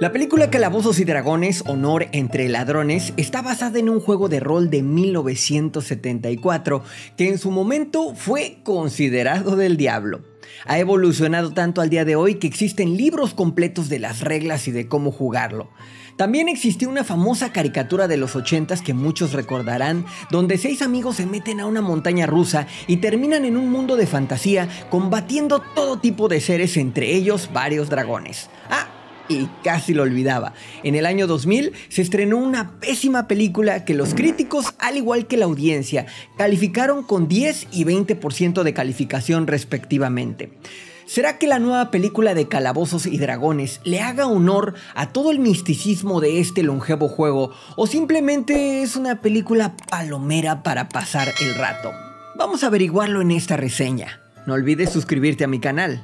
La película Calabozos y Dragones, Honor entre Ladrones, está basada en un juego de rol de 1974 que en su momento fue considerado del diablo. Ha evolucionado tanto al día de hoy que existen libros completos de las reglas y de cómo jugarlo. También existió una famosa caricatura de los 80s que muchos recordarán, donde seis amigos se meten a una montaña rusa y terminan en un mundo de fantasía combatiendo todo tipo de seres, entre ellos varios dragones. Ah, y casi lo olvidaba. En el año 2000 se estrenó una pésima película que los críticos, al igual que la audiencia, calificaron con 10 y 20% de calificación respectivamente. ¿Será que la nueva película de Calabozos y Dragones le haga honor a todo el misticismo de este longevo juego o simplemente es una película palomera para pasar el rato? Vamos a averiguarlo en esta reseña. No olvides suscribirte a mi canal.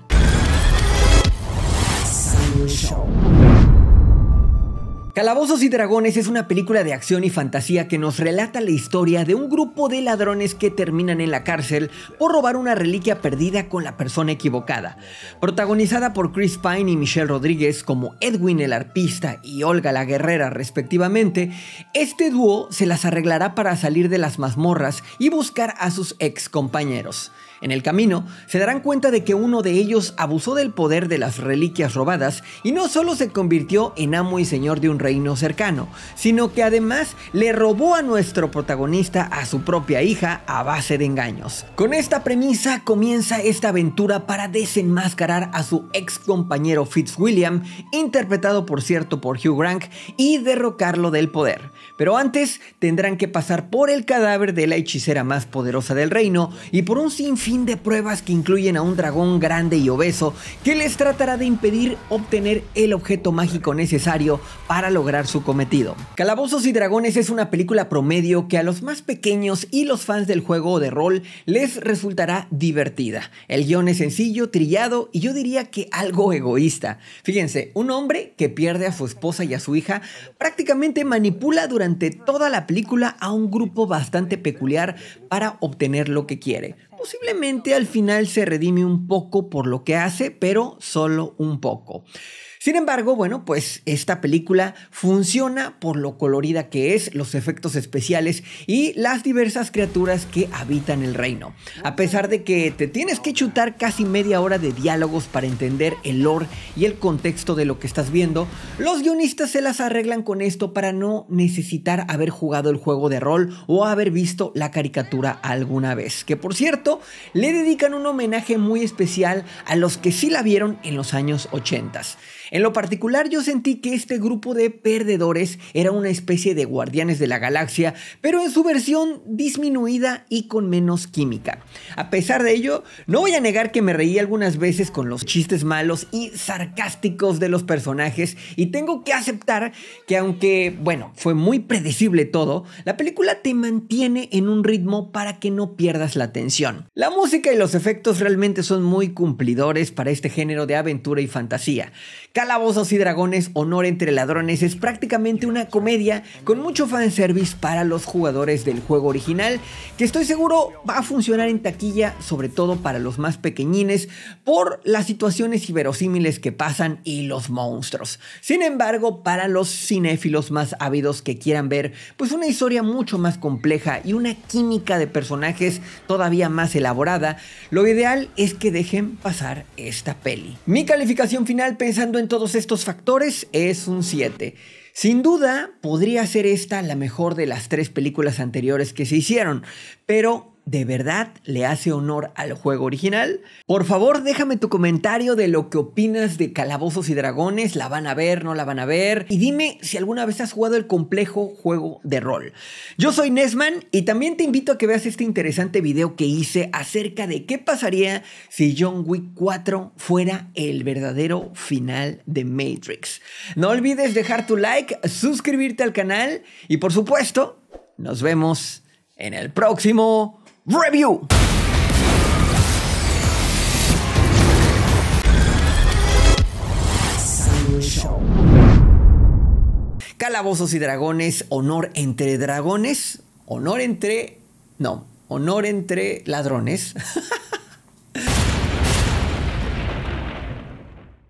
Calabozos y Dragones es una película de acción y fantasía que nos relata la historia de un grupo de ladrones que terminan en la cárcel por robar una reliquia perdida con la persona equivocada. Protagonizada por Chris Pine y Michelle Rodríguez como Edwin el arpista y Olga la guerrera respectivamente, este dúo se las arreglará para salir de las mazmorras y buscar a sus ex compañeros. En el camino, se darán cuenta de que uno de ellos abusó del poder de las reliquias robadas y no solo se convirtió en amo y señor de un reino cercano, sino que además le robó a nuestro protagonista a su propia hija a base de engaños. Con esta premisa comienza esta aventura para desenmascarar a su ex compañero Fitzwilliam, interpretado por cierto por Hugh Grant, y derrocarlo del poder. Pero antes tendrán que pasar por el cadáver de la hechicera más poderosa del reino y por un sinfín fin de pruebas que incluyen a un dragón grande y obeso que les tratará de impedir obtener el objeto mágico necesario para lograr su cometido. Calabozos y Dragones es una película promedio que a los más pequeños y los fans del juego de rol les resultará divertida. El guión es sencillo, trillado y yo diría que algo egoísta. Fíjense, un hombre que pierde a su esposa y a su hija prácticamente manipula durante toda la película a un grupo bastante peculiar para obtener lo que quiere. Posiblemente al final se redime un poco por lo que hace, pero solo un poco. Sin embargo, bueno, pues esta película funciona por lo colorida que es, los efectos especiales y las diversas criaturas que habitan el reino. A pesar de que te tienes que chutar casi media hora de diálogos para entender el lore y el contexto de lo que estás viendo, los guionistas se las arreglan con esto para no necesitar haber jugado el juego de rol o haber visto la caricatura alguna vez. Que por cierto, le dedican un homenaje muy especial a los que sí la vieron en los años 80. En lo particular yo sentí que este grupo de perdedores era una especie de guardianes de la galaxia, pero en su versión disminuida y con menos química. A pesar de ello, no voy a negar que me reí algunas veces con los chistes malos y sarcásticos de los personajes y tengo que aceptar que aunque, bueno, fue muy predecible todo, la película te mantiene en un ritmo para que no pierdas la atención. La música y los efectos realmente son muy cumplidores para este género de aventura y fantasía. Calabozos y Dragones, Honor entre Ladrones es prácticamente una comedia con mucho fanservice para los jugadores del juego original, que estoy seguro va a funcionar en taquilla, sobre todo para los más pequeñines, por las situaciones inverosímiles que pasan y los monstruos. Sin embargo, para los cinéfilos más ávidos que quieran ver, pues una historia mucho más compleja y una química de personajes todavía más elaborada, lo ideal es que dejen pasar esta peli. Mi calificación final pensando en todos estos factores es un 7. Sin duda, podría ser esta la mejor de las tres películas anteriores que se hicieron, pero de verdad le hace honor al juego original. Por favor, déjame tu comentario de lo que opinas de Calabozos y Dragones, la van a ver, no la van a ver, y dime si alguna vez has jugado el complejo juego de rol. Yo soy Nesman y también te invito a que veas este interesante video que hice acerca de qué pasaría si John Wick 4 fuera el verdadero final de Matrix. No olvides dejar tu like, suscribirte al canal y por supuesto, nos vemos en el próximo Review. Calabozos y dragones, honor entre dragones, honor entre... No, honor entre ladrones.